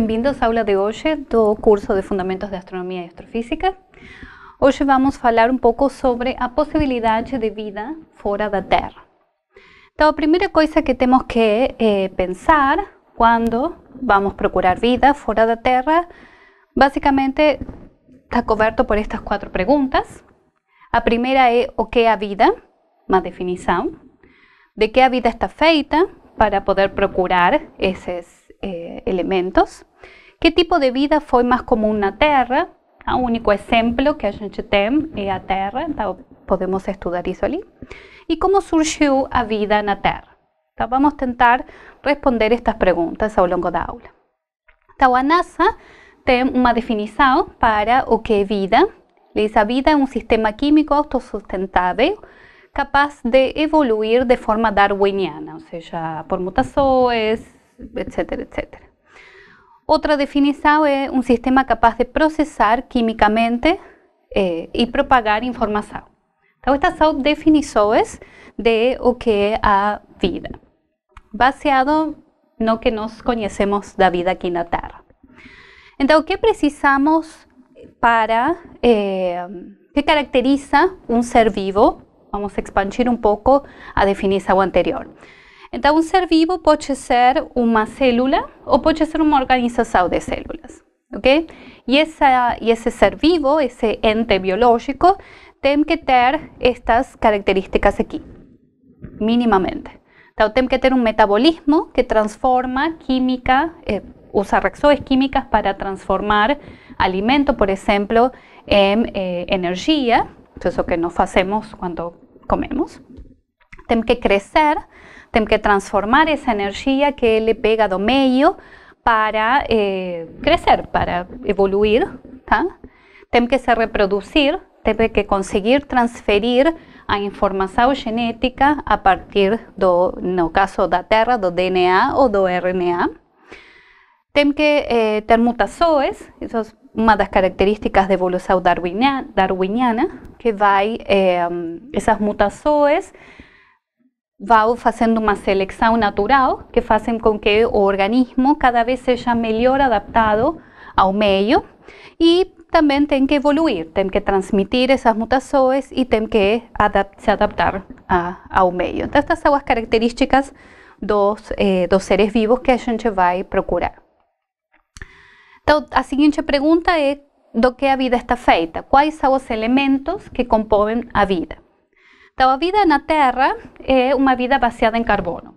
Bem-vindos à aula de hoje do curso de Fundamentos de Astronomia e Astrofísica. Hoje vamos falar um pouco sobre a possibilidade de vida fora da Terra. Então, a primeira coisa que temos que eh, pensar quando vamos procurar vida fora da Terra, basicamente está coberto por estas quatro perguntas. A primeira é o que é a vida, uma definição. De que a vida está feita para poder procurar esses eh, elementos. Que tipo de vida foi mais comum na Terra? O ah, único exemplo que a gente tem é a Terra, então podemos estudar isso ali. E como surgiu a vida na Terra? vamos tentar responder estas perguntas ao longo da aula. Então a NASA tem uma definição para o que é vida. Diz a vida é um sistema químico autossustentável capaz de evoluir de forma darwiniana, ou seja, por mutações, etcétera, etcétera. Otra definición es un sistema capaz de procesar químicamente eh, y propagar información. Esta es son de lo que es la vida, basado en lo que nos conocemos de la vida aquí en la Tierra. Entonces, ¿qué precisamos para, eh, qué caracteriza un ser vivo? Vamos a expandir un poco a definición anterior. Entonces, un ser vivo puede ser una célula o puede ser uma organização de células, ok? Y ese ser vivo, ese ente biológico, tem que tener estas características aquí, mínimamente. Então, que tener un metabolismo que transforma química, eh, usa reacciones químicas para transformar alimento, por ejemplo, en eh, energía. eso que nos hacemos cuando comemos. Tem que crecer. Tem que transformar esa energía que le pega do medio para eh, crecer, para evoluir, tá? que se reproducir. que conseguir transferir a información genética a partir do, no caso da Terra, do DNA o do RNA. Tem que tener eh, ter mutações, esas una de características de la darwiniana, darwiniana que vai, eh, mutaciones mutações vão fazendo uma seleção natural que fazem com que o organismo cada vez seja melhor adaptado ao meio e também tem que evoluir, tem que transmitir essas mutações e tem que adap se adaptar a, ao meio. Então, estas são as características dos, eh, dos seres vivos que a gente vai procurar. Então, a seguinte pergunta é: do que a vida está feita? Quais são os elementos que compõem a vida? La vida vida la tierra es eh, una vida baseada en carbono,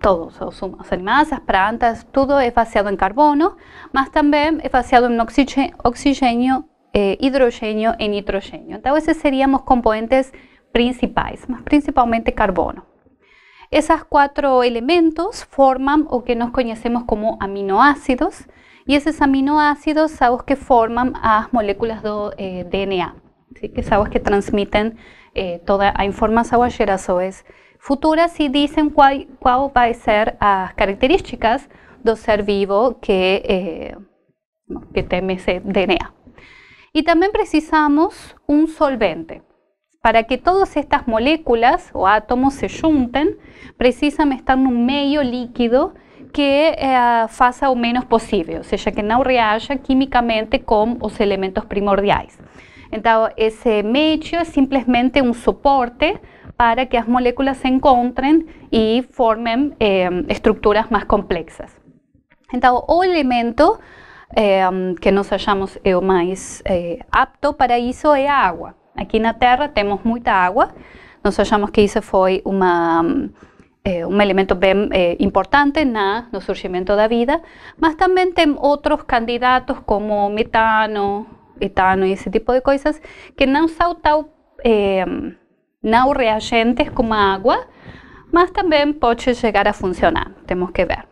todos, los os, las plantas, todo es baseado en carbono, mas también es baseado en oxígeno, oxigênio eh, hidrogênio e nitrogênio. Então, seríamos componentes principales, principalmente carbono. Esos cuatro elementos forman o que nos conhecemos como aminoácidos, y esos aminoácidos son que forman las moléculas de eh, DNA. ¿sí? que es aguas que transmiten eh, toda a o es futuras y dicen cuál, va a ser las características de ser vivo que, eh, que teme ese DNA. Y también precisamos un solvente. Para que todas estas moléculas o átomos se junten, precisan estar en un medio líquido que eh, o menos posible, o sea, que no reaja químicamente con los elementos primordiales. Então, esse meio é simplesmente um suporte para que as moléculas se encontrem e formem eh, estruturas mais complexas. Então, o elemento eh, que nós achamos é o mais eh, apto para isso é a água. Aqui na Terra temos muita água, nós achamos que isso foi uma, eh, um elemento bem eh, importante na, no surgimento da vida, mas também tem outros candidatos como metano, etano y ese tipo de cosas, que no son tan eh, reagentes como agua, más también también llegar a funcionar, tenemos que ver.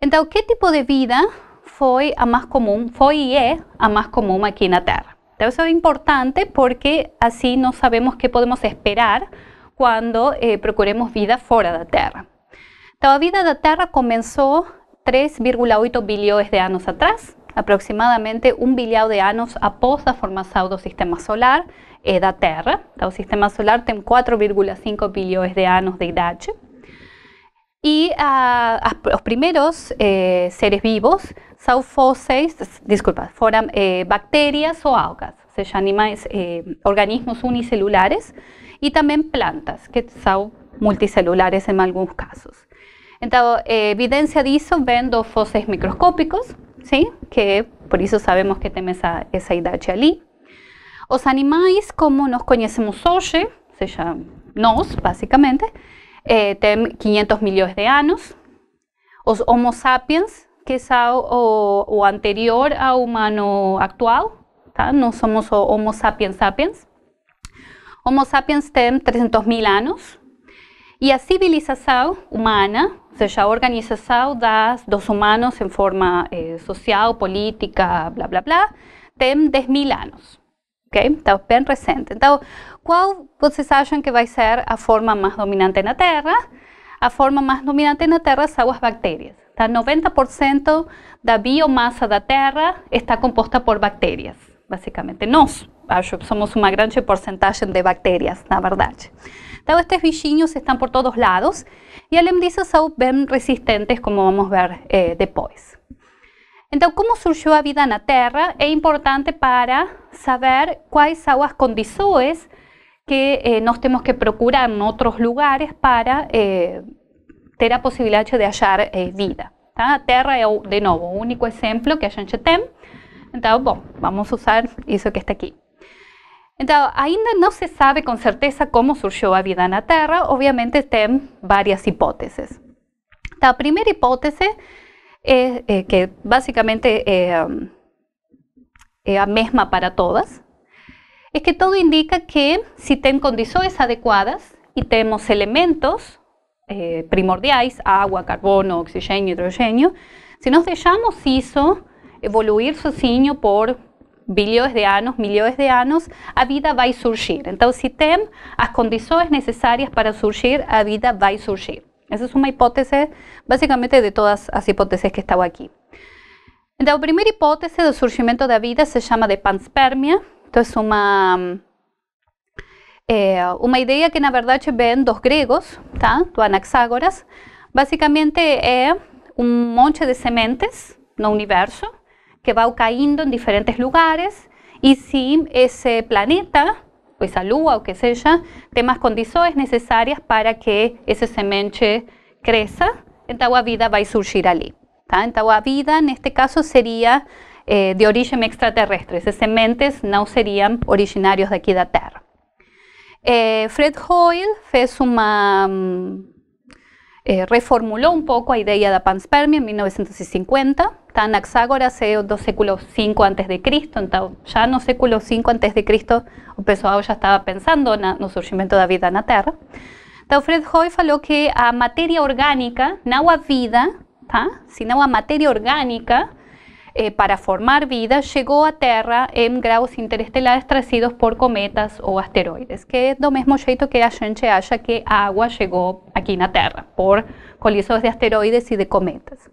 Entonces, ¿qué tipo de vida fue a más común? Fue y es a más común en la Terra? eso es importante porque así no sabemos qué podemos esperar cuando eh, procuremos vida fuera de la Tierra La vida de la Tierra comenzó 3,8 billones de años atrás, aproximadamente um bilhão de anos após a formação do Sistema Solar e da Terra. o Sistema Solar tem 4,5 bilhões de anos de idade. E ah, os primeiros eh, seres vivos são fósseis, desculpa, foram eh, bactérias ou algas, ou seja, animais, eh, organismos unicelulares e também plantas, que são multicelulares em alguns casos. Então, eh, evidência disso vem dos fósseis microscópicos, que por isso sabemos que eh, tem essa, essa idade ali. Os animais, como nós conhecemos hoje, ou seja, nós, basicamente, é, tem 500 milhões de anos. Os Homo sapiens, que são o, o anterior ao humano atual, tá? Não somos o Homo sapiens sapiens. Homo sapiens tem 300 mil anos. E a civilização humana seja a organização das, dos humanos em forma eh, social, política, blá, blá, blá, tem 10 mil anos. Okay? Então, bem recente. Então, qual vocês acham que vai ser a forma mais dominante na Terra? A forma mais dominante na Terra são as bactérias. 90% da biomassa da Terra está composta por bactérias, basicamente. Nós, acho somos uma grande porcentagem de bactérias, na verdade. Então, estes bichinhos estão por todos lados y al md son ven resistentes, como vamos a ver eh, después. Entonces, ¿cómo surgió la vida en la Tierra? Es importante para saber cuáles aguas las que eh, nos tenemos que procurar en otros lugares para eh, tener la posibilidad de hallar vida. Tá? Tierra Terra de nuevo, el único ejemplo que hay en chetem Entonces, bom, vamos usar eso que está aquí. Entonces, ainda no se sabe con certeza cómo surgió la vida en la Tierra. obviamente tem varias hipótesis. La primera hipótesis, eh, que básicamente es eh, eh, la misma mesma para todas, es que todo indica que si ten condiciones adecuadas y tenemos elementos primordiales, agua, carbono, oxígeno, hidrógeno, si nos dejamos eso evoluir sozinho por billones de años, millones de años la vida va a surgir. entonces si tenemos las condiciones necesarias para surgir, la vida va a surgir. esa es una hipótesis, básicamente de todas las hipótesis que estaba aquí entonces la primera hipótesis del surgimiento de la vida se llama de panspermia. entonces es una eh, una idea en que, verdad ve ven dos griegos tá? tu Anaxágoras. básicamente es un monte de sementes no universo que va cayendo en diferentes lugares y si ese planeta, pues alúa o que sea, tiene más condiciones necesarias para que ese semenche crezca, entonces vida va a surgir allí. Entonces vida en este caso sería eh, de origen extraterrestre, esas sementes no serían originarios de aquí de la Tierra. Eh, Fred Hoyle fez una... Eh, reformuló un poco la idea de la panspermia en 1950. Está en Anaxágoras antes siglos Cristo. Ya a.C., ya en no século 5 a.C. el pessoal ya estaba pensando en no surgimiento la vida la Terra. Então Fred Hoy falou que a materia orgánica, no a vida, tá? la materia orgánica eh, para formar vida llegó a Tierra en grados interestelares tracidos por cometas o asteroides, que es lo mismo jeito que a gente acha que agua llegó aquí en la Terra, por colisos de asteroides y de cometas.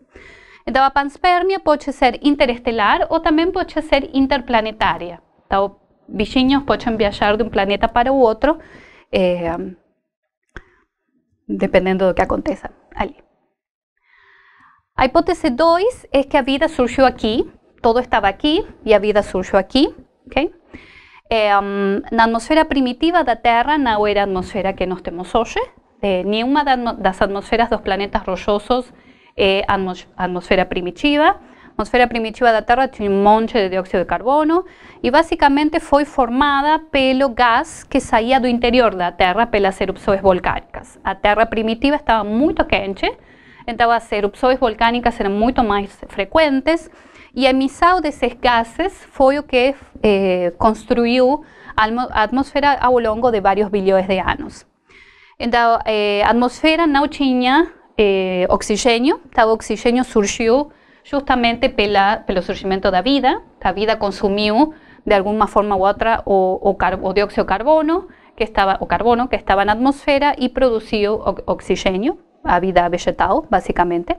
Entonces, la panspermia puede ser interestelar o también puede ser interplanetaria. los bichinhos pueden viajar de un planeta para otro, eh, dependiendo de lo que acontezca allí. A hipótese 2 es que a vida surgió aquí, todo estaba aquí e a vida surgiu aqui. Okay? um, na atmosfera primitiva da Terra não era a atmosfera que nós temos hoje. É, nenhuma das atmosferas dos planetas rochosos é eh, a atmosfera primitiva. A atmosfera primitiva da Terra tinha um monte de dióxido de carbono e basicamente foi formada pelo gás que saía do interior da Terra pelas erupções volcánicas. A Terra primitiva estava muito quente, Entonces, erupciones volcánicas volcánicas mucho más más y y a de esos gases fue lo que eh, construyó atmósfera a lo largo de varios billones de años. Entonces, eh, atmósfera no tenía eh, oxigênio, justamente pela, pelo surgimento vida. la vida consumió de alguna forma u otra o, dióxido de carbono, que estaba o carbono que estaba en atmósfera y produció oxigênio a vida vegetal, básicamente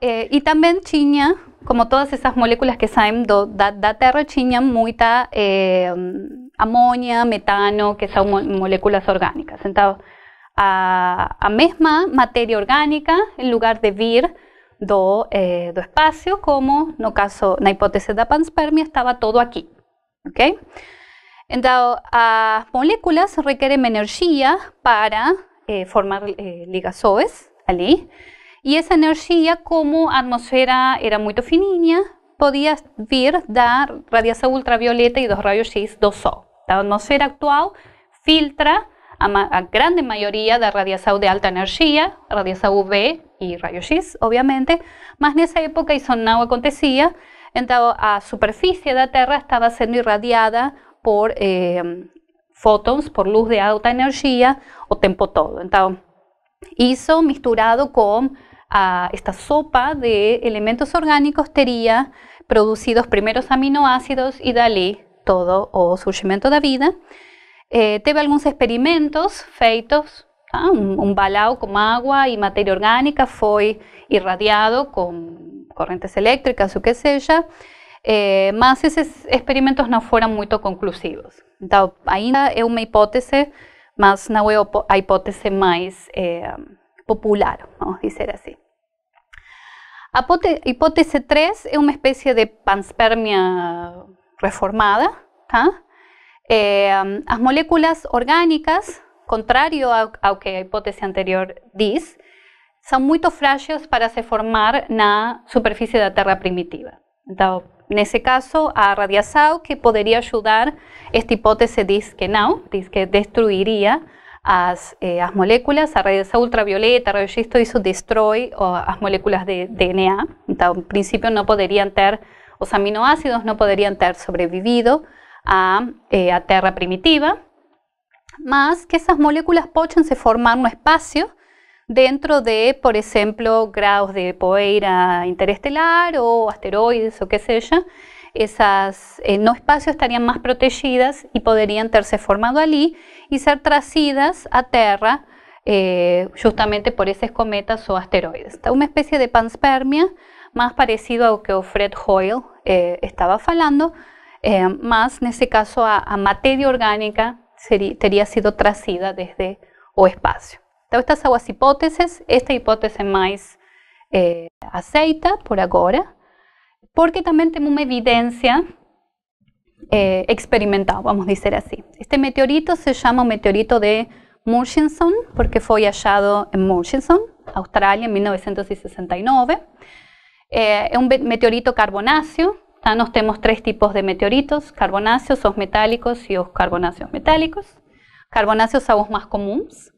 eh, y también también como todas esas moléculas que saben do, da, da, Terra, chiña muita eh, metano, que son moléculas orgánicas entonces a, a, mesma orgánica orgánica en lugar de vir do, eh, do espaço, como no caso, hipótesis hipótesis la panspermia, estaba todo aquí entonces las moléculas requieren energía para eh, formar eh, OES ali. y esa energía como la atmósfera era muy fininha, podía vir dar radiación ultravioleta y dos rayos X dos O. La atmósfera actual filtra a, gran mayoría de radiación radiación de alta energía, radiación UV y rayos X, obviamente, en esa época no acontecía, entonces la superficie de la Tierra estaba siendo irradiada por eh, por luz de alta energía, o tempo todo. Então, isso misturado com a ah, esta sopa de elementos orgânicos teria producidos primeros aminoácidos y dali todo o surgimento da vida. Eh, teve alguns experimentos feitos, tá? Ah, um, balão com água e matéria orgânica foi irradiado com correntes elétricas, o que seja, eh, mas esses experimentos não foram muito conclusivos. Então, ainda é uma hipótese mas não é a hipótese mais é, popular, vamos dizer assim. A hipótese 3 é uma espécie de panspermia reformada, tá? É, as moléculas orgânicas, contrário ao, ao, que a hipótese anterior diz, são muito frágeis para se formar na superfície da Terra primitiva. Então, En ese caso, a radiação que podría ayudar, esta hipótesis dice que no, dice que destruiría las eh, moléculas, a radiação ultravioleta, raio-x, destroy las destruye las moléculas de DNA, entonces principio principio podrían los aminoácidos no podrían tener sobrevivido a la eh, Tierra primitiva, más que esas moléculas pochan se formar un espacio, dentro de, por ejemplo, grados de poeira interestelar o asteroides o qué sé yo, esas eh, no espacio estarían más protegidas y podrían terse formado allí y ser tracidas a Tierra, eh, justamente por esas cometas o asteroides. Está una especie de panspermia más parecido a lo que Fred Hoyle eh, estaba falando, más en ese caso a, materia orgánica sería, sería sido tracida desde o espacio estas aguas as hipóteses. Esta hipótese más mais eh, aceita por ahora, porque también tengo una evidencia eh, experimentada experimental, vamos decir así. Este meteorito se llama meteorito de Murchison, porque fue hallado en Murchison, Australia, en 1969. Eh, es un meteorito carbonáceo, tá? Ah, nós temos três tipos de meteoritos, carbonáceos, os metálicos y os carbonáceos metálicos. Carbonáceos son más mais comunes.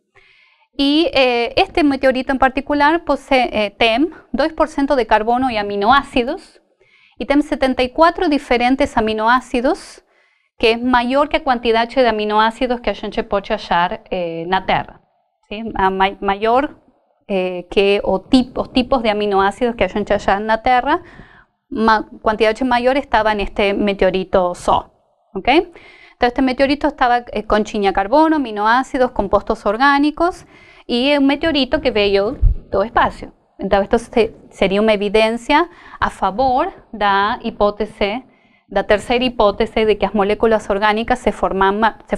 Y eh, este meteorito en particular posee eh, TEM, 2% de carbono y aminoácidos, y e TEM 74 diferentes aminoácidos, que es mayor que la cantidad de aminoácidos que hay eh, en pode en eh, Tierra. Terra. ¿sí? que o tipos tipos de aminoácidos que a gente la Tierra. Terra, cantidad mayor estaba en este meteorito So ¿okay? Entonces, este meteorito estaba con chiña carbono, aminoácidos, compostos orgánicos, y un meteorito que veo todo espacio. entonces esto sería una evidencia a favor de la tercera tercera hipótesis de que las moléculas orgánicas se, formaran se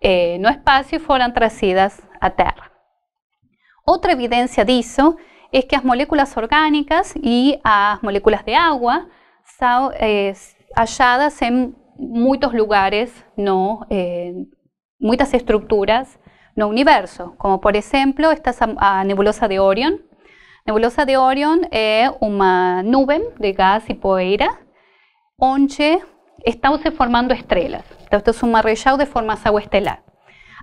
el eh, no fueran y a trazidas Tierra. Otra evidencia de disso es que las moléculas orgánicas y las moléculas de agua eh, halladas eh, muchos lugares, no, eh, estructuras no universo, como por ejemplo esta ah, nebulosa de Orion. Nebulosa de Orion es una nube de gas y poeira donde está formando estrellas, esto es un marrellado de agua estelar.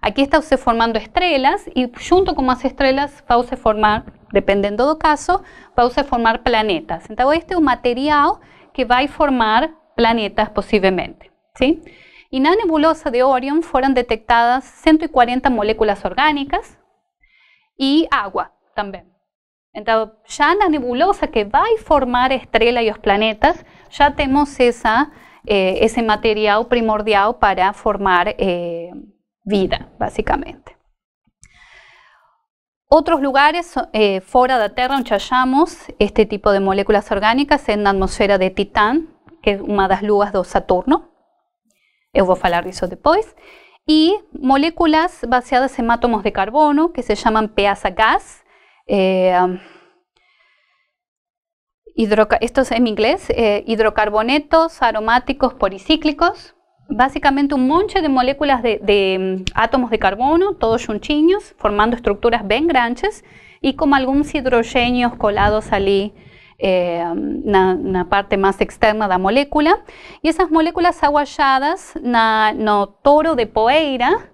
aquí está usted formando estrellas y junto con más estrellas va a formar, en todo caso, va a formar planetas. entonces este es un material que va a formar planetas posiblemente ¿sí? y la nebulosa de Orion fueron detectadas 140 moléculas orgánicas y agua también. Entonces, ya en la nebulosa que va a formar estrella y los planetas, ya tenemos eh, ese material primordial para formar eh, vida, básicamente. Otros lugares eh, fuera de la Tierra donde hallamos este tipo de moléculas orgánicas en la atmósfera de Titán, que es una de las luas de Saturno voy a hablar de eso después, y moléculas baseadas en átomos de carbono, que se llaman PASA gas, eh, esto es en inglés, eh, hidrocarbonetos aromáticos policíclicos, básicamente un monche de moléculas de, mm, átomos de carbono, todos juntinhos, formando estructuras bien grandes y como algunos hidrogenios colados allí en eh, la parte más externa de la molécula. y esas moléculas agualladas na, no toro de poeira,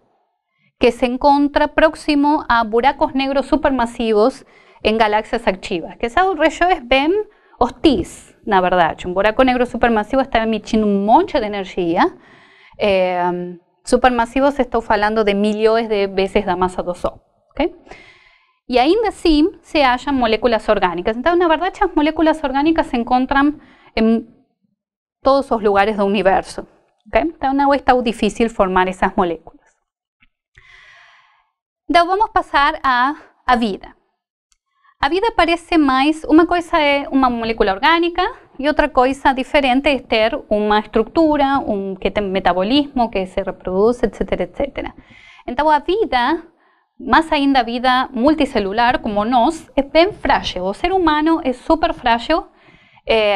que se encuentra próximo a buracos negros supermasivos en galaxias activas, que esas rayos ven hostis, la verdad, un buraco negro supermasivo está emitiendo un montón de energía. Supermasivos, eh, supermasivos, hablando de millones de veces la masa do Sol. Okay? y ahí así, se hallan moléculas orgánicas. Entonces, una verdad estas moléculas orgánicas se encuentran en todos los lugares del universo. Okay? no no tan difícil formar esas moléculas. Entonces vamos a pasar a la vida. La vida parece más, una cosa es una molécula orgánica y otra cosa diferente es tener una estructura, un que metabolismo, que se reproduce, etcétera, etcétera Entonces la vida más ainda la vida multicelular como nos, es bien frágil. O ser humano es super frágil eh,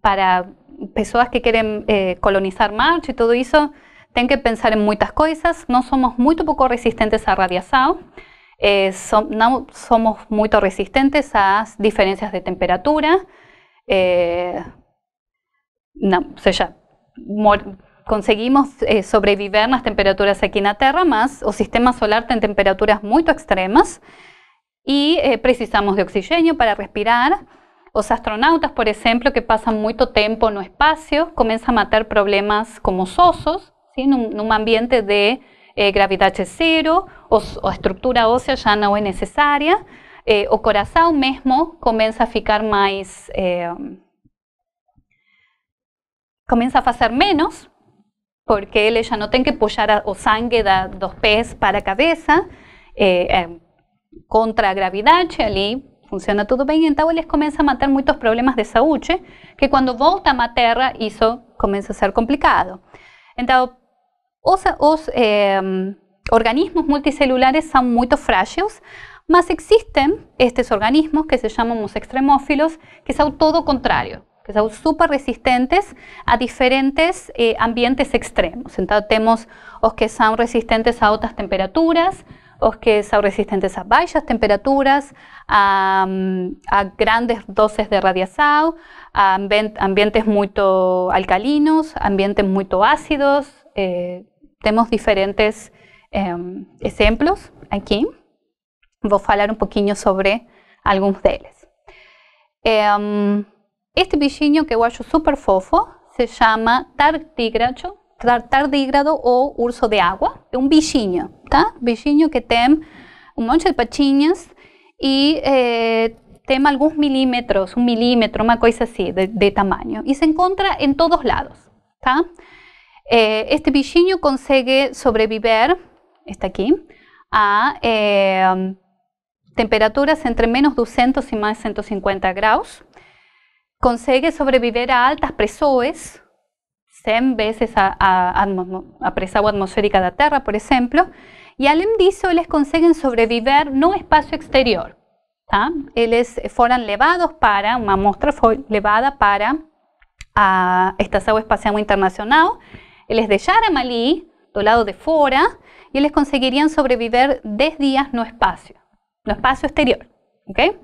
para personas que quieren eh, colonizar Marte y todo eso, tienen que pensar en muchas cosas, no somos muy poco resistentes a radiación. eh, somos muy resistentes a diferencias de temperatura. Eh, no, sea, seja, conseguimos eh, sobreviver nas temperaturas aquí na Terra, mas o sistema solar tem temperaturas muito extremas e eh, precisamos de oxigênio para respirar. Os astronautas, por exemplo, que passam muito tempo no espaço, começam a ter problemas como os ossos, ¿sí? num, ambiente de eh, gravidade zero, os, a estrutura óssea já não é necessária, eh, o coração mesmo começa a ficar mais... Eh, começa a fazer menos, porque ele já não tem que puxar a, o sangue da, dos pés para a cabeça, é, eh, é, contra a gravidade ali, funciona tudo bem, então eles começam a matar muitos problemas de saúde, que quando volta à terra, isso começa a ser complicado. Então, os, os organismos multicelulares são muito frágeis, mas existem estes organismos que se chamam os extremófilos, que são todo o contrário. son super resistentes a diferentes eh, ambientes extremos. Entonces, tenemos los que son resistentes a altas temperaturas, los que son resistentes a bajas temperaturas, a, mm, grandes dosis de radiación, a ambientes muy alcalinos, ambientes muy ácidos. Eh, tenemos diferentes em, ejemplos aquí. Voy a hablar un poquito sobre algunos de ellos. Em, este bichinho que acho super fofo se llama tardígrado tardígrado o urso de agua, Es un bichinho Bichinho que tem un monte de patinhas y eh, algunos milímetros, un milímetro, una cosa así de, tamaño. Y se encuentra en todos lados, eh, este bichinho consigue sobrevivir, está aquí, a eh, temperaturas entre menos 200 y más 150 grados consigue sobrevivir a altas presiones 100 veces a, a, a de atmosférica la Tierra, por ejemplo, y além disso consiguen sobrevivir en no espacio exterior. ellos fueron fueron levados para, una muestra fue levada para a agua Espacial Internacional, ellos dejaron Malí do lado de fuera y ellos conseguirían sobrevivir 10 días no espacio, no espacio exterior. ¿okay?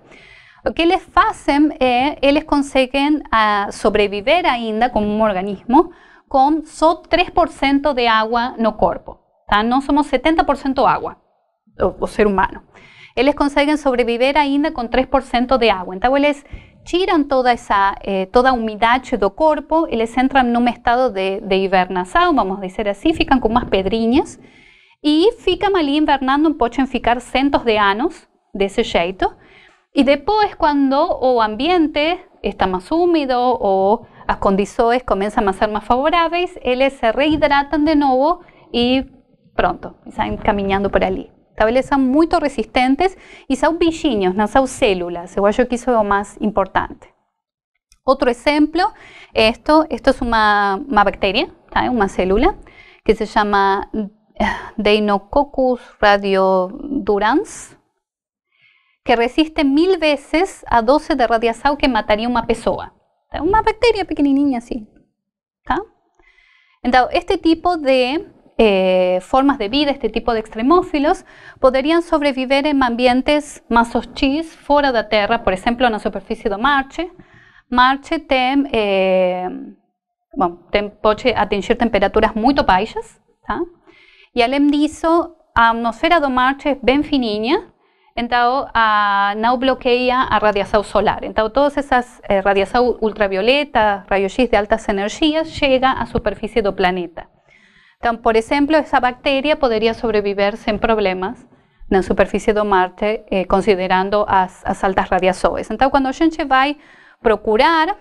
O que eles fazem é, eles conseguem uh, ah, sobreviver ainda como um organismo com só 3% de água no corpo. Tá? Nós somos 70% água, o, o ser humano. Eles conseguem sobreviver ainda com 3% de água. Então, eles tiram toda essa eh, toda a umidade do corpo, eles entram num estado de, de, hibernação, vamos dizer assim, ficam com umas pedrinhas e ficam ali invernando, podem ficar centos de anos desse jeito, Y después, cuando o ambiente está más húmedo o las condiciones comienzan a ser más favorables, ellos se rehidratan de nuevo y pronto, están caminando por allí. Están muy resistentes y son bichinhos, son células. igual yo quiso más más importante. Otro ejemplo, esto, esto es una, bacteria, una célula, que se llama Deinococcus radiodurans, que resiste mil vezes a dose de radiação que mataria uma pessoa. uma bactéria pequenininha assim. Tá? Então, este tipo de eh, formas de vida, este tipo de extremófilos, poderiam sobreviver em ambientes mais hostis, fora da Terra, por exemplo, na superfície do Marte. Marte tem, eh, bom, tem, pode atingir temperaturas muito baixas, tá? e além disso, a atmosfera do Marte é bem fininha, então, não bloqueia a radiação solar. Então, todas essas eh, radiações radiação ultravioleta, raio-x de altas energias, chega à superfície do planeta. Então, por exemplo, essa bactéria poderia sobreviver sem problemas na superfície do Marte, eh, considerando as, as altas radiações. Então, quando a gente vai procurar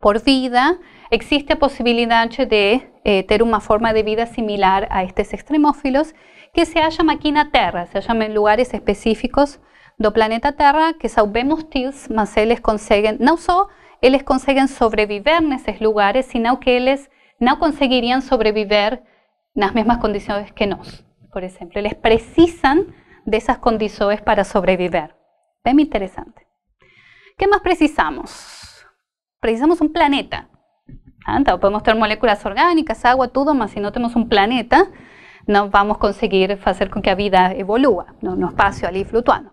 por vida, existe a possibilidade de eh, ter uma forma de vida similar a estes extremófilos que se halla máquina Tierra, Terra, se hallan en lugares específicos do planeta Terra que él tils, mas consiguen, no solo ellos consiguen sobrevivir en esos lugares, sino que no conseguirían sobrevivir en las mismas condiciones que nos, por ejemplo, les precisan de esas condiciones para sobrevivir Bem interesante? ¿Qué más precisamos? Precisamos un um planeta. Ah, podemos tener moléculas orgánicas, agua, todo, mas si no tenemos un um planeta, no vamos a conseguir hacer con que la vida evolúa no, un espacio alí flutuando.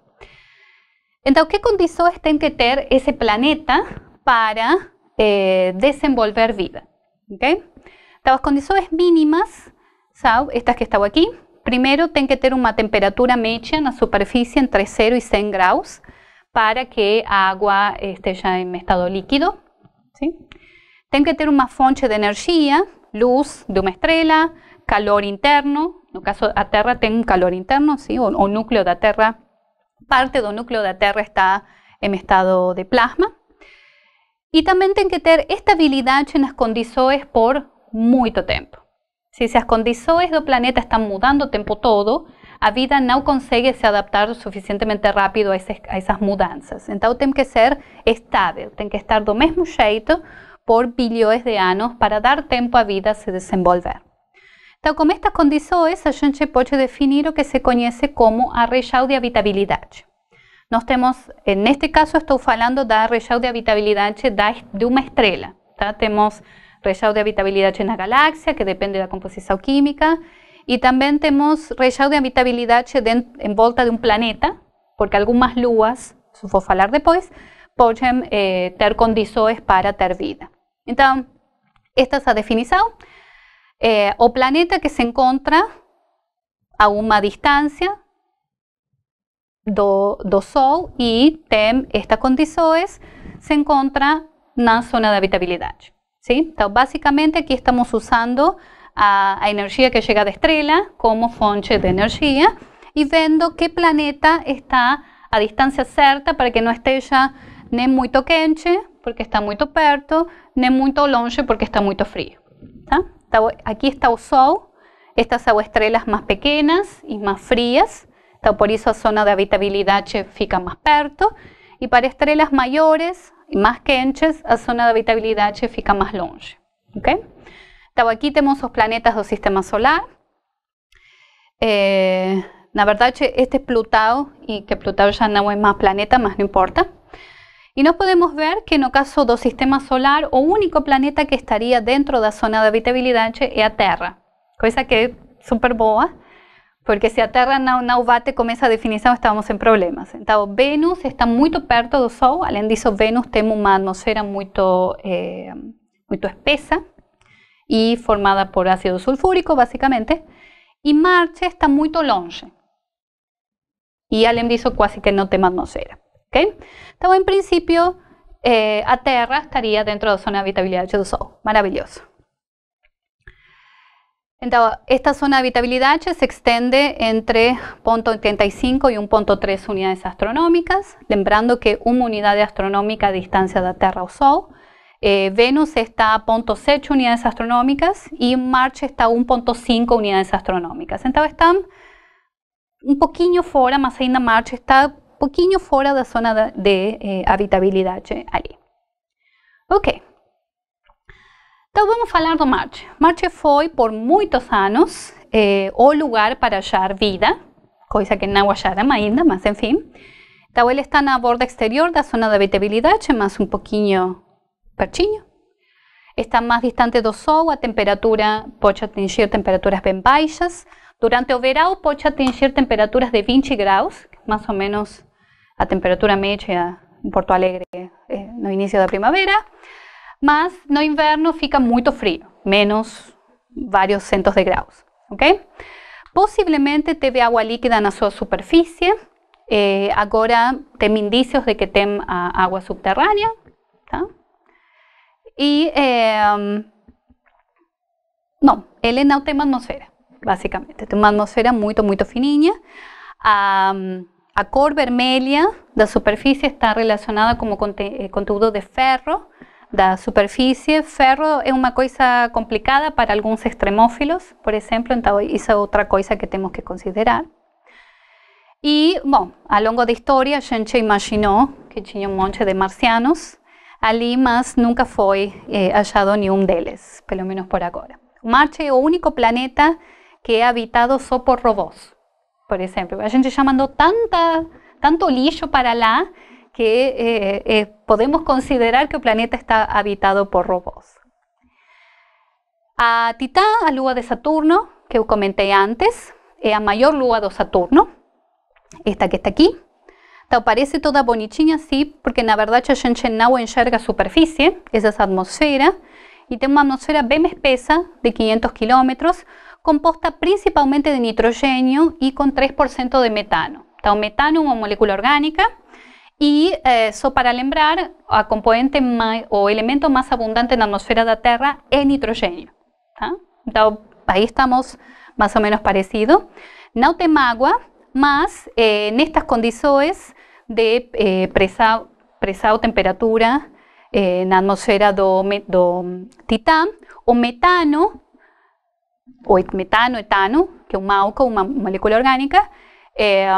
Entonces, ¿qué condiciones este tiene que tener ese planeta para eh, desenvolver vida? Okay? las condiciones mínimas estas que estaba aquí. Primero, tiene que tener una temperatura en la superficie entre 0 y 100 grados para que agua esté ya en estado líquido. ¿sí? que tener una fuente de energía, luz de una estrella, calor interno, en el caso la Tierra tiene un calor interno, ¿sí? o, núcleo de la Tierra. parte del núcleo de la Tierra está en estado de plasma. Y también tiene que tener estabilidad en las condiciones por mucho tiempo. Si Se condiciones del planeta están mudando tiempo todo, la vida no consigue se adaptar suficientemente rápido a, esas mudanzas. Entonces tiene que ser estable, tiene que estar do mismo jeito por billones de años para dar tiempo la vida se desenvolver. Tal como estas condiciones a gente definir o que se conoce como arrejado de habitabilidad. Nós temos, este caso, estoy falando da arrejado de habitabilidad de una estrella. Tá? Temos de habitabilidad en na galaxia, que depende e de la composición química, y también tenemos arrejado de habitabilidad en volta de un planeta, porque algunas luas, se falar depois, podem eh, ter condições para ter vida. Entonces, esta es a definición. eh, o planeta que se encontra a uma distância do, do Sol e tem estas condições, se encontra na zona de habitabilidade. ¿sí? Então, basicamente, aqui estamos usando a, a energia que chega da estrela como fonte de energia e vendo que planeta está a distância certa para que não esteja nem muito quente, porque está muito perto, nem muito longe, porque está muito frio. aquí está o sol, estas estrellas más pequeñas y más frías, por eso la zona de habitabilidad che fica más perto, y para estrellas mayores y más quentes, la zona de habitabilidad fica más longe. Okay? Então aquí tenemos planetas del Sistema Solar. Eh, na este es Plutão, y que Plutón ya no es más planeta, más no importa. Y nos podemos ver que en caso dos sistema solar, o único planeta que estaría dentro de la zona de habitabilidad es la Terra. Cosa que es súper boa, porque si la Terra no va bate con esa definición estamos en problemas. Entonces, Venus está muy perto del Sol, além disso, Venus tem una atmosfera muy eh, y espesa y formada por ácido sulfúrico, básicamente. Y Marte está muy longe. y além disso, casi que no tiene atmósfera. ¿okay? Entonces, en principio, eh, a estaría dentro de la zona de habitabilidad de Sol. Maravilloso. Entonces, esta zona de habitabilidad se extiende entre 0.85 y 1.3 unidades astronómicas, lembrando que una unidad astronómica a distancia de Tierra o Sol. Eh, Venus está a 0.8 unidades astronómicas y Marte está a 1.5 unidades astronómicas. Entonces, están un fuera, más más de Marte está pouquinho fora da zona de, eh, habitabilidade ali. Ok. Então vamos falar do Marte. Marte foi por muitos anos eh, o lugar para achar vida, coisa que não acharam ainda, mas enfim. Então ele está na borda exterior da zona de habitabilidade, mas um pouquinho pertinho. Está mais distante do Sol, a temperatura pode atingir temperaturas bem baixas. Durante o verão pode atingir temperaturas de 20 graus, mais ou menos a temperatura media en Porto Alegre eh, no inicio de primavera, mas no invierno fica muito frío, menos varios centos de grados. ok? te teve agua líquida en sua superficie. eh, agora tem indicios de que tem ah, agua subterránea. Y... Em, no, eh, não, ele não tem atmosfera, basicamente. Tem muy atmosfera muito, muito fininha. A cor vermelha da superfície está relacionada com o eh, conteúdo de ferro da superfície. Ferro é uma coisa complicada para alguns extremófilos, por exemplo, então isso é outra coisa que temos que considerar. E, bom, ao longo da história a gente imaginou que tinha um monte de marcianos ali, mas nunca foi eh, achado nenhum deles, pelo menos por agora. Marte é o único planeta que é habitado só por robôs. por ejemplo, A gente ya mandó tanto lillo para la que eh, eh, podemos considerar que el planeta está habitado por robots. A Titán, a lúa de Saturno, que comenté comenté antes, es a mayor lua de Saturno, esta que está aquí te parece toda bonitinha así porque la verdad la gente no enxerga superficie esa es atmósfera y tiene una atmósfera una atmósfera bem espesa de 500 kilómetros composta principalmente de nitrógeno y con 3% de metano. metano una molécula orgánica y, eh, para lembrar, a componente o elemento más abundante en la atmósfera de la nitrogênio. es nitrógeno. Ahí estamos más o menos parecido. Não agua más eh, en estas nestas de eh, presado temperatura eh, en la atmósfera do, Titán, o metano o metano, etano, que é um álcool, uma molécula orgânica, é,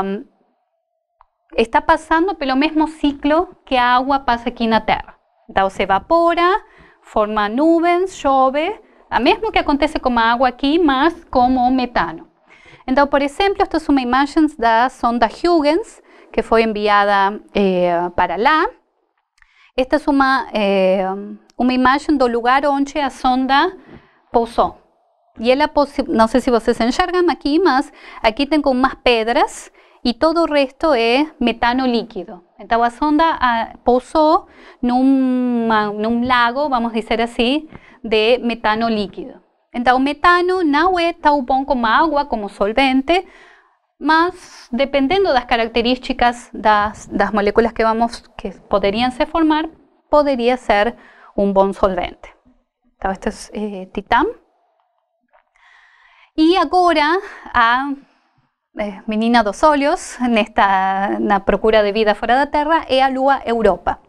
está passando pelo mesmo ciclo que a água passa aqui na Terra. Então se evapora, forma nuvens, chove, a mesmo que acontece com a água aqui, mas como o metano. Então, por exemplo, esta é uma imagem da sonda Huygens, que foi enviada eh, para lá. Esta é uma, eh, uma imagem do lugar onde a sonda pousou. y no sé si vos se en aquí, aquí más, aquí tengo más pedras y todo el resto es metano líquido. Esta la sonda ah, un, un lago, vamos a decir así, de metano líquido. Entonces, metano no es tan bueno como agua, como solvente, dependiendo de las características de las moléculas que, vamos, que podrían se formar, podría ser un buen solvente. Entonces, este es eh, Titán. Y agora a eh, menina dos olhos, en na procura de vida fora da Terra, es a lua Europa.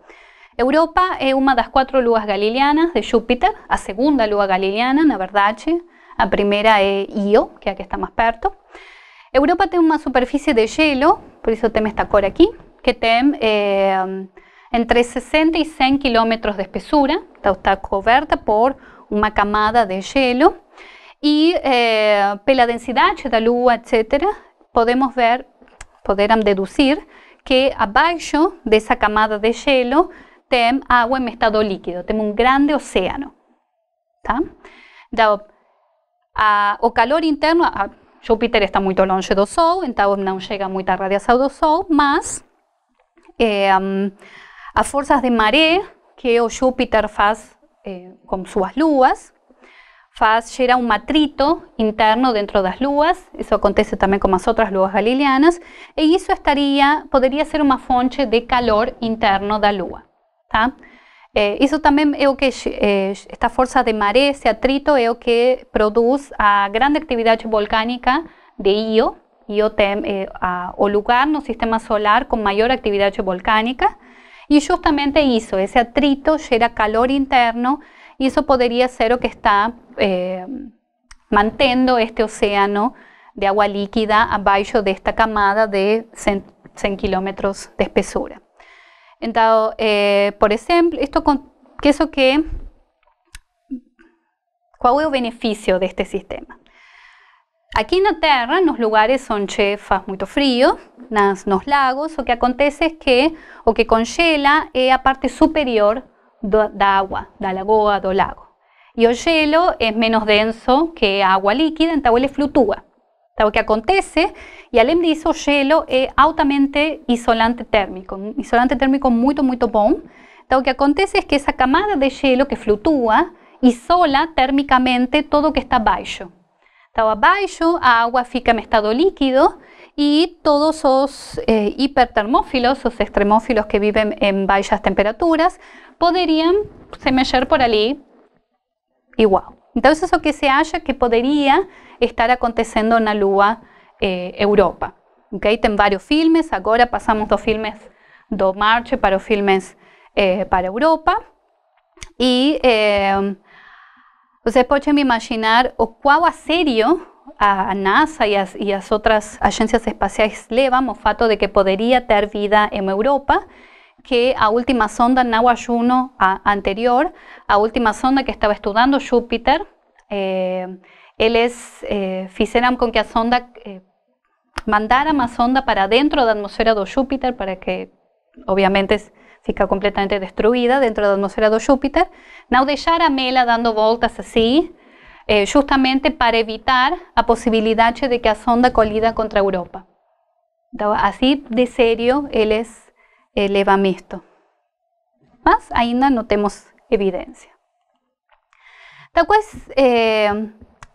Europa una de las cuatro luas galileanas de Júpiter, la segunda lua galileana, na verdad, la primera es Io, que aquí está más perto. Europa tiene una superficie de hielo, por eso tem esta cor aquí, que tem eh, entre 60 y 100 kilómetros de espesura, está coberta por una camada de hielo e eh, pela densidade da lua etc., podemos ver, poderam deduzir que abaixo dessa camada de gelo tem água em estado líquido, tem um grande oceano. Tá? Então, a, o calor interno, a, Júpiter está muito longe do Sol, então não chega muita radiação do Sol, mas é, as forças de maré que o Júpiter faz é, eh, com suas luas faz un atrito interno dentro de las luas eso acontece también con las otras luas galileanas, e eso podría ser una fonte de calor interno da lua, tá? Eh, que, eh, esta fuerza de maré, ese atrito, é o que produce a grande actividad volcánica de Io. Io eh, o lugar no sistema solar con mayor actividad volcánica y justamente eso, ese atrito gera calor interno y eso podría ser lo que está eh, mantendo este océano de agua líquida abajo de esta camada de 100, kilómetros de espesura. Entonces, eh, por ejemplo, esto con, es lo que es el beneficio de este sistema? Aquí tierra, Terra, los lugares son chefas muy fríos, en los lagos, lo que acontece es que o que congela es la parte superior da agua, da lagoa, do lago. y el hielo es menos denso que agua líquida, entonces flutúa flutúa qué que acontece, y además eso, el hielo es altamente isolante térmico, un isolante térmico muy muy bom. entonces lo que acontece es que esa camada de hielo que flutúa isola térmicamente todo lo que está abajo entonces abajo agua agua fica en estado líquido y todos los eh, hipertermófilos, os extremófilos que viven en bajas temperaturas, podrían se por allí igual. entonces eso que se acha que podría estar en la Lua eh, Europa. Okay? varios varios filmes, Ahora pasamos dos filmes do Marte para los filmes eh, para Europa. y eh, ustedes pueden imaginar o qual a serio a NASA y a otras otras agencias espaciales vamos vamos fato de que podría tener vida en Europa que a última sonda Nahuayuno anterior, a última sonda que estaba estudiando Júpiter, eh, él es eh, con que a sonda eh, mandara más sonda para dentro de la atmósfera de Júpiter, para que obviamente fica completamente destruida dentro de la atmósfera de Júpiter, no dejar a mela dando vueltas así, eh, justamente para evitar la posibilidad de que a sonda colida contra Europa. así de serio él es eleva esto. Más, ainda no tenemos evidencia. tal eh,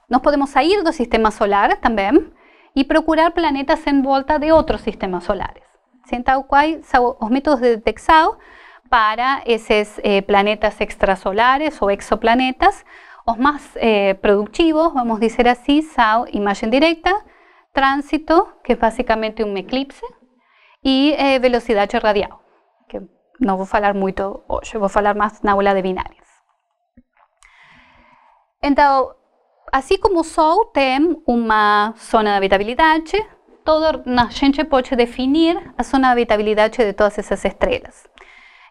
nos podemos salir del sistema solar también y procurar planetas en vuelta de otros sistemas solares. Então, cual los os métodos de detección para esos eh, planetas extrasolares o exoplanetas? Os más eh, productivos, vamos a decir así, imagen directa, tránsito, que es básicamente un eclipse, y eh, que radial, que hablar mucho falar voy a hablar más en la aula de binarios así así como sou Sol tem una zona de habitabilidad todo, la gente puede definir la zona de habitabilidad de todas esas estrellas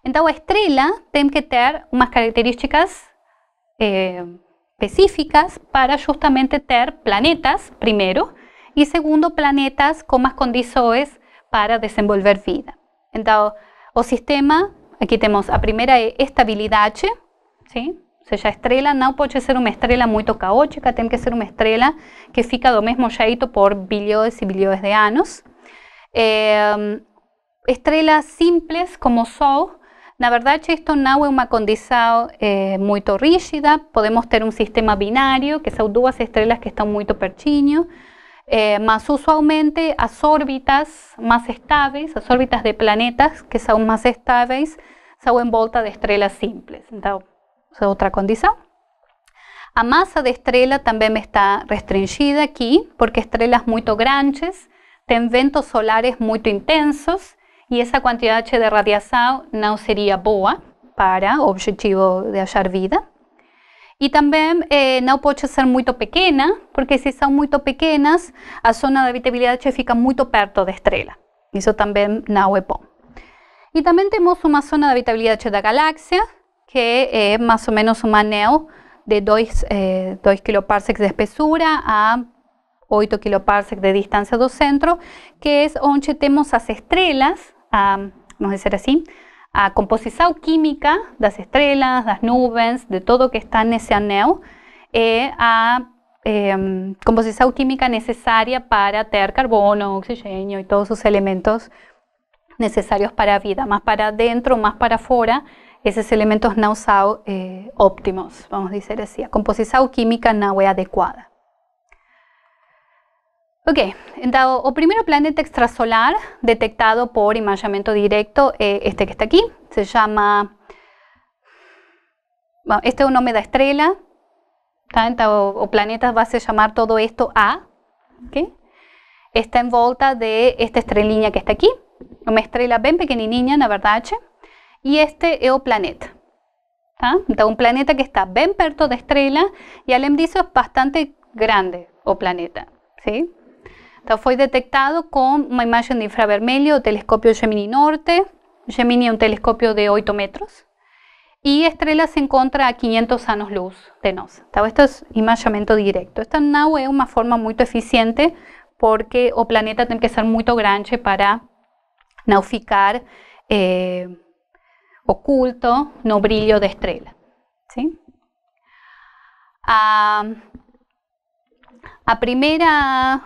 entonces a estrella tem que tener unas características eh, específicas para justamente ter planetas, primero, y segundo, planetas con más condiciones para desenvolver vida. entonces o sistema, aquí tenemos la primera e, estabilidad. Sí, o sea, estrella, No puede ser una estrella muy caótica, tiene que ser una estrella que fica do mesmo jeito por billones y billones de años estrellas eh, estrelas simples como SOU, Sol, verdad verdad, esto no es una eh, muy muy rígida, podemos tener un sistema binario que son dos estrellas que están muy pertinho, eh, más usualmente las órbitas más estables, las órbitas de planetas que son más estables son en volta de estrellas simples. entonces Otra condición. otra A masa de estrela también está restringida aquí porque estrellas muy grandes tienen ventos solares muy intensos y esa cantidad de radiación no sería boa para el objetivo de hallar vida. Y también eh, puede ser muito pequeña, porque si son muy pequeñas la zona de habitabilidad fica muito perto de estrela. Isso também también también bom. Y también tenemos una zona de habitabilidad de la galaxia que es más o menos un anel de 2 eh, kiloparsecs de espesura a 8 kiloparsecs de distancia do centro, que donde tenemos temos as estrelas, a, vamos así a composición química de las estrellas, de las nubes, de todo que está en ese e a composición em, composición química necesaria para tener carbono, oxígeno y todos sus elementos necesarios para vida, Más para adentro, más para afuera, esos elementos no son eh, óptimos, vamos decir así, A composición química no es adecuada. Ok, entonces, el primer planeta extrasolar detectado por imagenamiento directo, eh, este que está aquí, Se llama... Bueno, este es un nombre de estrella. o, planetas o planeta va a llamar todo esto A. Okay? Está en de esta estrella que está aquí, una estrella niña, la verdad, verdad, y este es el planeta. Tá? un planeta que está bien perto de estrella y além disso, es bastante grande o planeta. ¿sí? Fue detectado con una imagen de infravermelho telescopio Gemini Norte. Gemini es un telescopio de 8 metros. Y Estrella se encuentra a 500 años luz de nosotros. Esto es imaginamiento directo. Esta no es una forma muy eficiente porque o planeta tiene que ser muy grande para no eh, oculto no brillo de estrella. ¿sí? Ah, a primera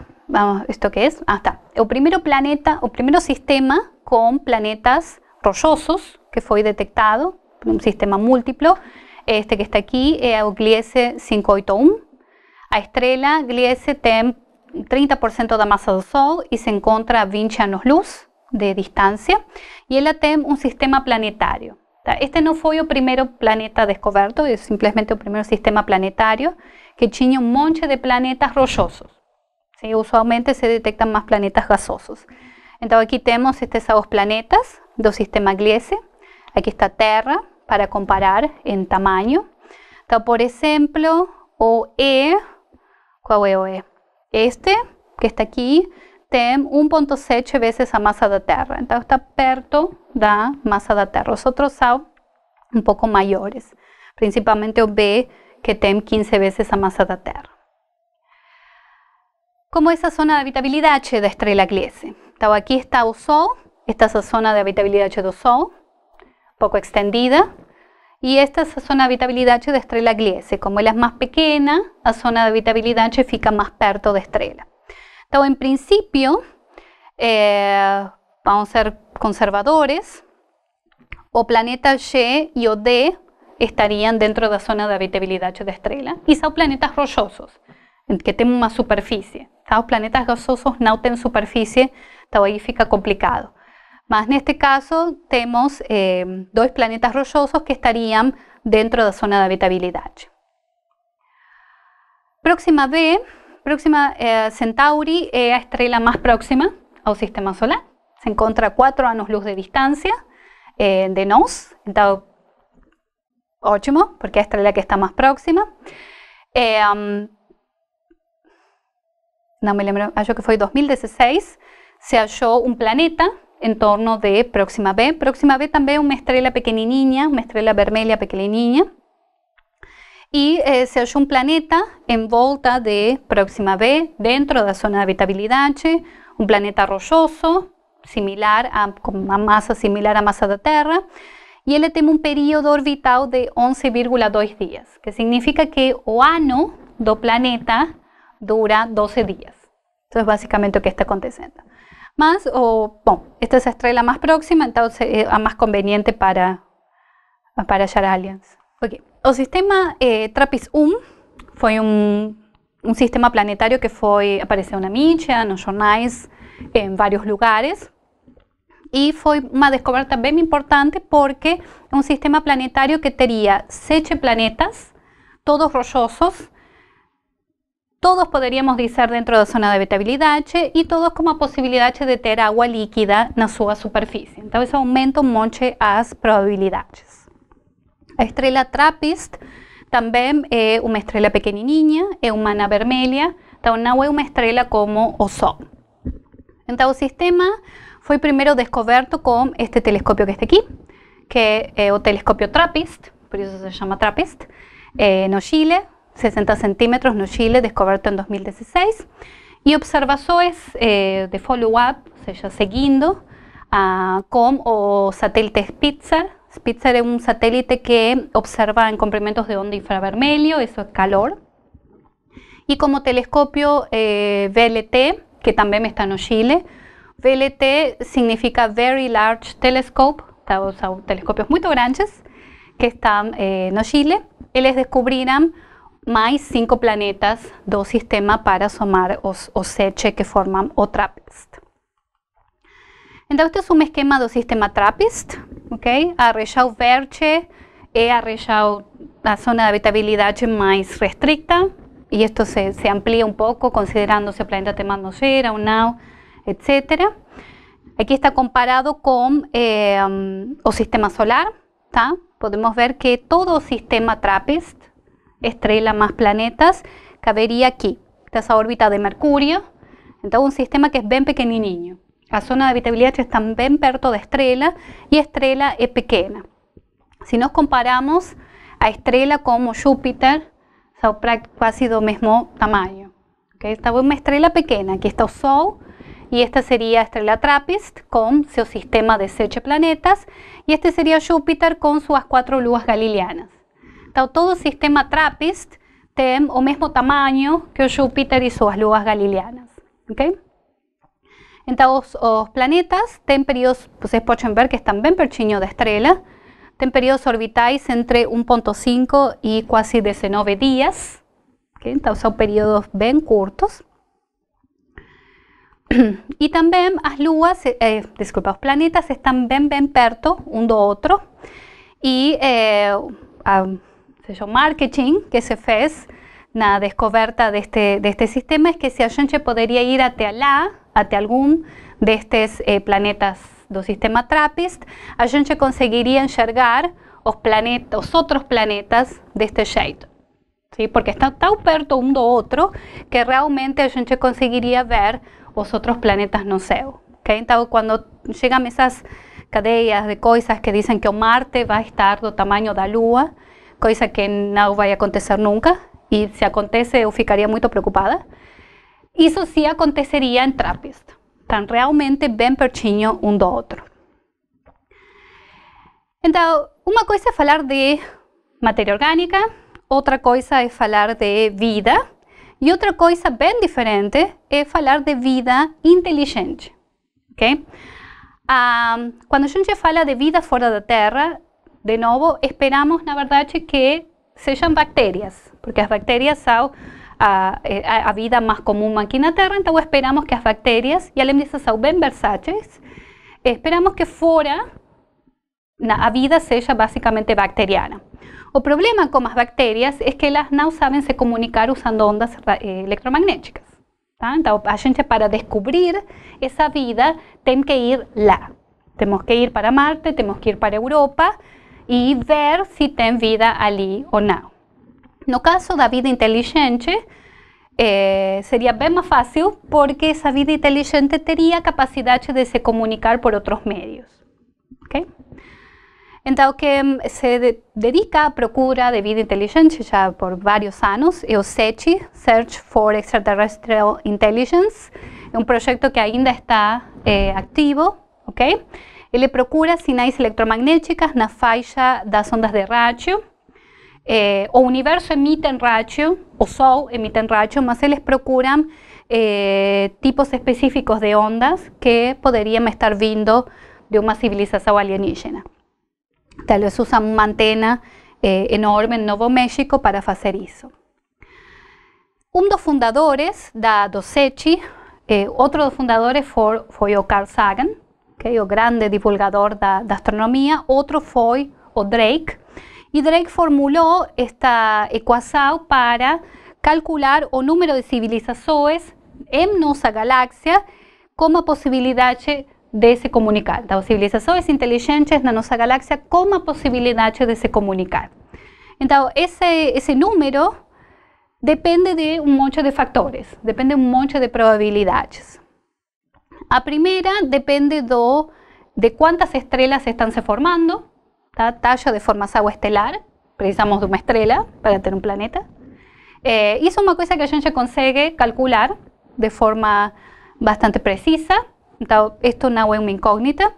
¿esto qué es? Ah, está. El primer planeta, o primero sistema con planetas rollosos que fue detectado, un sistema múltiplo, este que está aquí es eh, Gliese 581. A estrella Gliese tem 30% de masa del Sol y se encuentra a 20 años luz de distancia. Y él tiene un sistema planetario. Este no fue el primer planeta descubierto, es simplemente el primer sistema planetario que tiene un monte de planetas rollosos. Usualmente se detectan más planetas gasosos. entonces aquí tenemos estos dos planetas dos sistema Gliese. aquí está Terra, para comparar en tamaño entonces por ejemplo e, o E, Este, que está aquí tem 1.7 veces la masa de Terra. entonces está perto da masa de Terra. los otros son un poco mayores principalmente o B, que tem 15 veces la masa de Terra como esa zona de habitabilidad H de estrella gliese. Aquí aquí está Oso, esta es la zona de habitabilidad H de Sol, poco extendida, y esta es la zona de habitabilidad H de estrella gliese. Como ella es más pequeña, la zona de habitabilidad H fica más perto de estrella. Entonces, en principio, eh, vamos a ser conservadores, o planetas G y o D estarían dentro de la zona de habitabilidad H de estrella, y son planetas rollosos que tem más superficie. Los planetas gasosos no tienen superficie, ahí fica complicado. en este caso, tenemos eh, dos planetas rollosos que estarían dentro de la zona de habitabilidad Próxima B, próxima eh, Centauri es la estrella más próxima al Sistema Solar. Se encuentra a 4 años luz de distancia eh, de nos, está ótimo, porque es la estrella que está más próxima. Eh, um, não me lembro, acho que foi 2016, se achou um planeta em torno de Próxima B. Próxima B também é uma estrela pequenininha, uma estrela vermelha pequenininha. E eh, se achou um planeta em volta de Próxima B, dentro da zona de habitabilidade, um planeta rochoso, similar a, com uma massa similar à massa da Terra, e ele tem um período orbital de 11,2 dias, que significa que o ano do planeta dura 12 días. Entonces, básicamente lo que está aconteciendo Más o, esta es la estrella más próxima, entonces es eh, más conveniente para, para hallar aliens. Okay. el sistema eh, TRAPPIST-1 fue un sistema planetario que fue la en en los Journals, en varios lugares. y fue una descoberta también importante porque un un sistema planetario que tenía 7 planetas, todos rollosos todos podríamos decir dentro la zona de habitabilidad y todos como posibilidad de tener agua líquida en su superficie entonces aumenta mucho monte probabilidades. La estrella TRAPPIST también es eh, una estrella pequeña es una mana vermelha, entonces una é uma estrela como o Sol. Então, sistema fue primero descubierto con este telescopio que está aquí que es eh, el telescopio TRAPPIST, por eso se llama TRAPPIST, eh, en no Chile, 60 centímetros no Chile, descubierto en 2016. y observaciones eh, de follow-up, o sea, seguindo, ah, con o satélite Spitzer. Spitzer es un satélite que observa en comprimentos de onda infrarrojo, eso es calor. y como telescopio eh, VLT, que también está en Chile. VLT significa Very Large Telescope, o sea, telescopios muy grandes que están en eh, no Chile. les descubrirán más cinco planetas dos sistema para somar os, seche que forman o TRAPPIST. entonces este es un esquema de sistema TRAPPIST, ok? A região verde y a la zona de habitabilidad más restricta y esto se, se amplía un poco considerando si el planeta tem atmosfera un now, etc. aquí está comparado con el eh, um, sistema solar, Podemos ver que todo sistema TRAPPIST estrella más planetas, cabería aquí, esta órbita de Mercurio. Entonces un sistema que es bien niño. la zona de habitabilidad está bien perto de estrella y estrella es pequeña. Si nos comparamos a estrella como Júpiter, son casi del mismo tamaño. Okay? es una estrella pequeña, aquí está el Sol, y esta sería estrella Trappist con su sistema de 7 planetas, y este sería Júpiter con sus cuatro luas galileanas todo el sistema TRAPPIST tem o mismo tamaño que Júpiter y sus luas galileanas, ok? entonces los planetas tienen períodos, pues podem ver que están bien pertinho de estrela, têm periodos orbitais entre 1.5 y casi 19 días okay? son periodos períodos cortos y también las as luas, eh, eh planetas están bien bien perto uno do otro y eh, marketing que se fez na descoberta este, de este sistema es que si a gente ir até lá, até algún destes eh, planetas do sistema TRAPPIST, a gente conseguiría enxergar os, planetas os outros planetas deste jeito. ¿sí? Porque está tan perto uno do otro que realmente a gente conseguiría ver los otros planetas no céu. ¿okay? Entonces, cuando llegan esas cadenas de cosas que dicen que o Marte va a estar do tamaño da Lua, coisa que não vai acontecer nunca, e se acontece eu ficaria muito preocupada. Isso sim aconteceria em Trappist, estão realmente bem pertinho um do outro. Então, uma coisa é falar de matéria orgânica, outra coisa é falar de vida, e outra coisa bem diferente é falar de vida inteligente, ok? Ah, quando a gente fala de vida fora da Terra, de nuevo, esperamos, la verdad que sean bacterias porque las bacterias son a, a, más eh, vida más en la Terra, esperamos que las bacterias, y além de são ben versáteis, esperamos que fuera la vida sea básicamente bacteriana. El problema con las bacterias es que las no saben se comunicar usando ondas eh, electromagnéticas. Entonces para descubrir esa vida, tenemos que ir la. tenemos que ir para Marte, tenemos que ir para Europa, e ver se tem vida ali ou não. No caso da vida inteligente, eh, seria bem mais fácil porque essa vida inteligente teria capacidade de se comunicar por outros meios. Okay? Então, quem mm, se dedica à procura de vida inteligente já por vários anos é o SETI, Search for Extraterrestrial Intelligence, é um projeto que ainda está eh, ativo, ok? le procura sinais electromagnéticas na falla das ondas de radio eh, o universo emite en o Sol emite en rádio, mas eles procuran eh, tipos específicos de ondas que podrían estar vindo de una civilización alienígena. Tal vez usan una antena eh, enorme en Nuevo México para hacer eso. Un dos fundadores da Dosechi, eh, otro dos fundadores fue, Carl Sagan, okay, é o grande divulgador da, da astronomia, outro foi o Drake. E Drake formulou esta equação para calcular o número de civilizações em nossa galáxia como a possibilidade de se comunicar. Então, civilizações inteligentes na nossa galáxia como a possibilidade de se comunicar. Então, esse, esse número depende de um monte de fatores, depende de um monte de probabilidades. A primera depende de cuántas estrellas están se formando, talla de forma agua estelar, precisamos de una estrella para tener un planeta. hizo eh, una una cosa que a gente consigue calcular de forma bastante precisa, Esto no es una incógnita.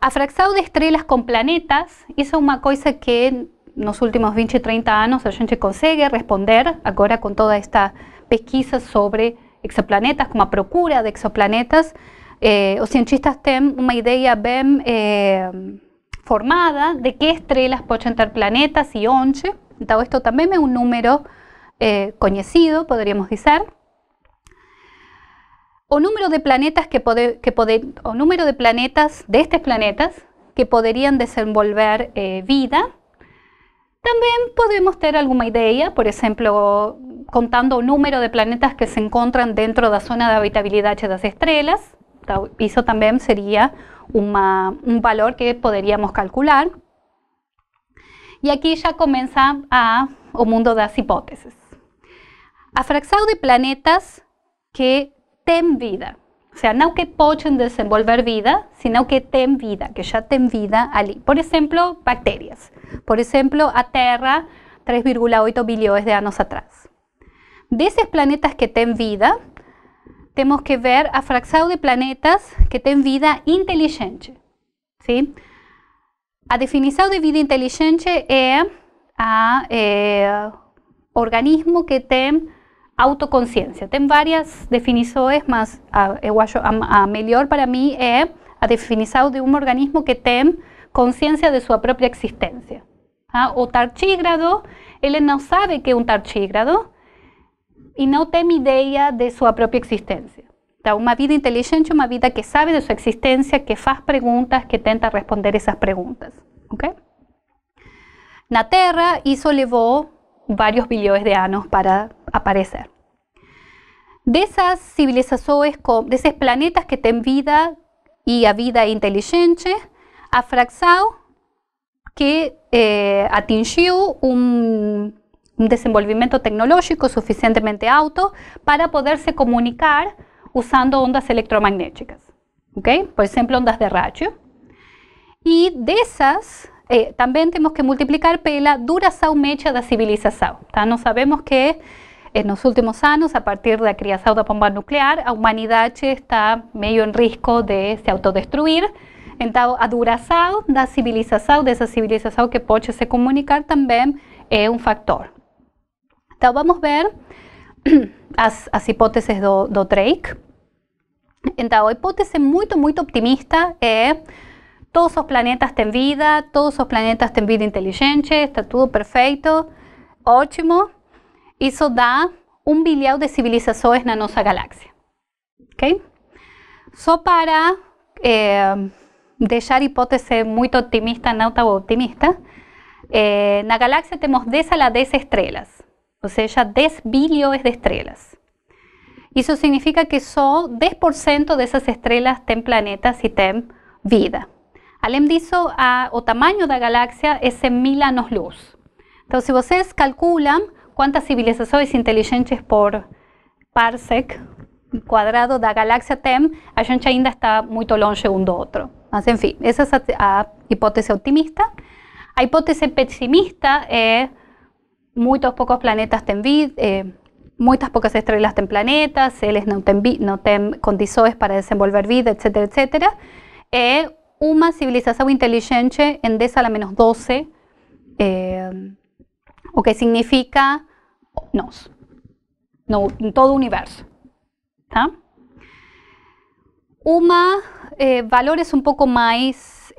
A de estrellas con planetas, hizo una cosa que en los últimos 20, 30 años a gente consigue responder ahora con toda esta pesquisa sobre exoplanetas, como a procura de exoplanetas, los eh, cientistas una una idea bien eh, formada de qué estrellas pueden tener planetas y once. Entonces esto también es un número eh, conocido, podríamos decir. O número de planetas que que o número de planetas, estos planetas, que podrían desenvolver vida. También podemos tener alguna idea, por ejemplo, contando el número de planetas que se encuentran dentro de la zona de habitabilidad de las estrellas eso también sería un valor que podríamos calcular. y aquí ya comienza a, mundo mundo las hipótesis A fracción de planetas que tienen vida, o sea, no que pueden desenvolver vida, sino que tienen vida, que ya tienen vida allí Por ejemplo, bacterias Por ejemplo, a Terra 3,8 billones de años atrás de esos planetas que tienen vida, tenemos que ver a fracción de planetas que tienen vida inteligente. sí A definir de vida inteligente es a eh, organismo que tiene autoconciencia ten varias definiciones, más a, eh, mejor para mí es a definición de un organismo que tiene conciencia de su propia existencia Ah, o tarchígrado, él no sabe que un un Tarchígrado y no tem idea de su propia existencia, Una una vida inteligente una vida que sabe de su existencia que faz preguntas, que tenta responder esas preguntas, Okay? la Tierra eso llevó varios billones de años para aparecer. de esas civilizaciones, de esos planetas que tienen vida y a vida inteligente, a que eh, un un desenvolvimiento tecnológico suficientemente alto para poderse comunicar usando ondas electromagnéticas, Por ejemplo, ondas de Y Y de esas eh, también tenemos que multiplicar pela duración mecha da la civilización. No sabemos que en los últimos años, a partir de de de la bomba nuclear, la humanidad está medio en riesgo de se autodestruir. duración a la da de esa civilización que puede se comunicar, también es un factor. Então, vamos ver as, as hipóteses do, do Drake. Então, a hipótese muito, muito optimista é todos os planetas têm vida, todos os planetas têm vida inteligente, está tudo perfeito, ótimo. Isso dá um bilhão de civilizações na nossa galáxia, ok? Só para é, deixar a hipótese muito otimista, não tão otimista, é, na galáxia temos 10 a la 10 estrelas ou seja 10 bilhões de estrelas isso significa que só 10% dessas estrelas têm planetas e têm vida. Além disso, a, o tamanho da galáxia é 100 mil anos-luz. Então, se vocês calculam quantas civilizações inteligentes por parsec quadrado da galáxia tem, a gente ainda está muito longe um do outro. Mas, enfim, essa é a hipótese otimista. A hipótese pessimista é muy pocos planetas tienen vida, eh, pocas estrellas tienen planetas, no no tienen para desenvolver vida, etc, etcétera. Eh, una una inteligente en 10 a la menos 12, eh, o que significa nos, no, en todo el universo. Tá? Eh, valores un poco más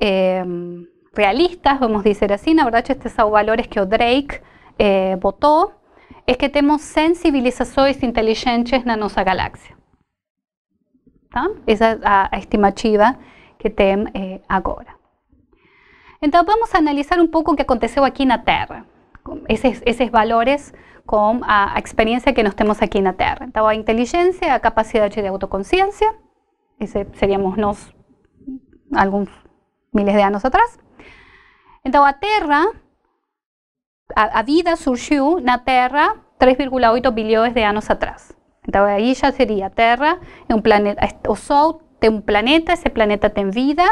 realistas, vamos a decir así, na verdad, estos son valores que o Drake eh, es que tenemos sensibilizaciones inteligentes en nuestra galaxia. Esa Esa estimativa que tenemos eh, ahora. Entonces, entonces vamos a analizar un poco que aconteceu aquí en la Tierra, esos valores con la ah, experiencia que tenemos aquí en la Tierra. Tierra. la inteligencia, la de autoconciencia, ese seríamos nosotros algunos miles de años atrás. Entonces, la Tierra a, a vida surgiu na Terra 3,8 bilhões de anos atrás. Então aí já seria a Terra, é um planeta, o Sol tem um planeta, esse planeta tem vida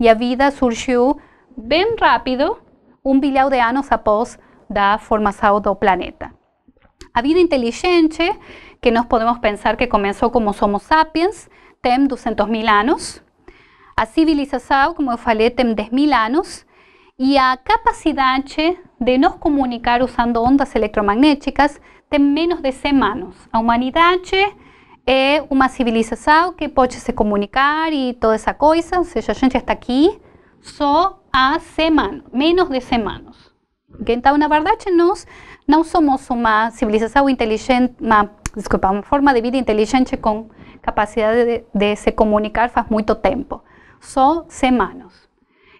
e a vida surgiu bem rápido, um bilhão de anos após da formação do planeta. A vida inteligente, que nós podemos pensar que começou como Homo sapiens, tem 200 mil anos. A civilização, como eu falei, tem 10 mil anos e a capacidade de nos comunicar usando ondas eletromagnéticas tem menos de 100 anos. A humanidade é uma civilização que pode se comunicar e toda essa coisa, ou seja, a gente está aqui só há semanas, menos de semanas. anos. Então, na verdade, nós não somos uma civilização inteligente, uma, desculpa, uma forma de vida inteligente com capacidade de, de se comunicar faz muito tempo, só semanas. anos.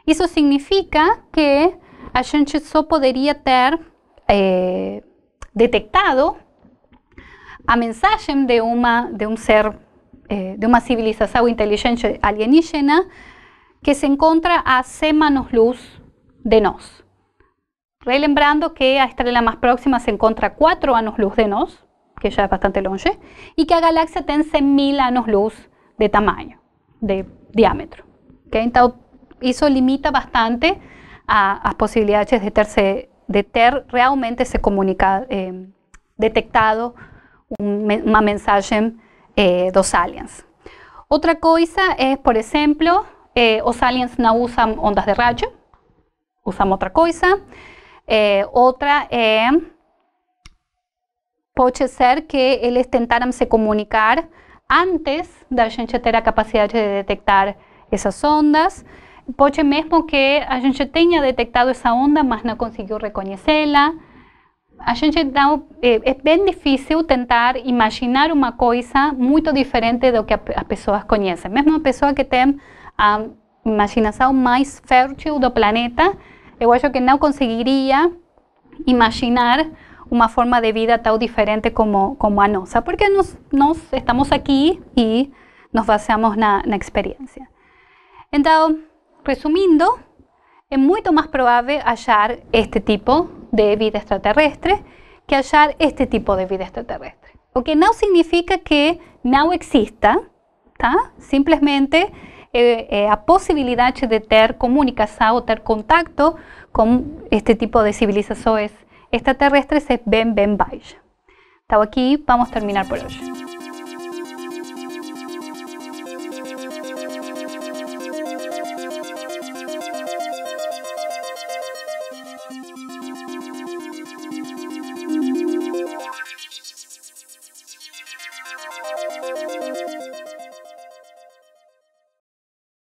eso significa que a gente podría poderia eh, detectado a mensaje de, uma, de un ser, eh, de una civilización inteligente alienígena que se encuentra a semanas-luz de nos, Relembrando que a estrela más próxima se encuentra a 4 años luz de nos, que ya es bastante longe, y que la galaxia tiene 100.000 mil años luz de tamaño, de diámetro Okay? eso limita bastante a, las posibilidades de tener de ter realmente se comunica eh, detectado un, una mensaje de eh, dos aliens. Otra cosa es, por ejemplo, los eh, aliens no usan ondas de radio, usan otra cosa. otra eh, puede ser que ellos intentaran se comunicar antes de que gente capacidad de detectar esas ondas. Pode mesmo que a gente tenha detectado essa onda, mas não conseguiu reconhecê-la. A gente é, é bem difícil tentar imaginar uma coisa muito diferente do que as pessoas conhecem. Mesmo a pessoa que tem a imaginação mais fértil do planeta, eu acho que não conseguiria imaginar uma forma de vida tão diferente como, como a nossa, porque nós, nós estamos aqui e nos baseamos na, na experiência. Então, Resumiendo, es mucho más probable hallar este tipo de vida extraterrestre que hallar este tipo de vida extraterrestre. Lo que no significa que no exista, simplemente la eh, eh, a comunicación de tener o contacto con este tipo de civilizaciones extraterrestres es bien, bien vaya Estamos aquí, vamos a terminar por hoy.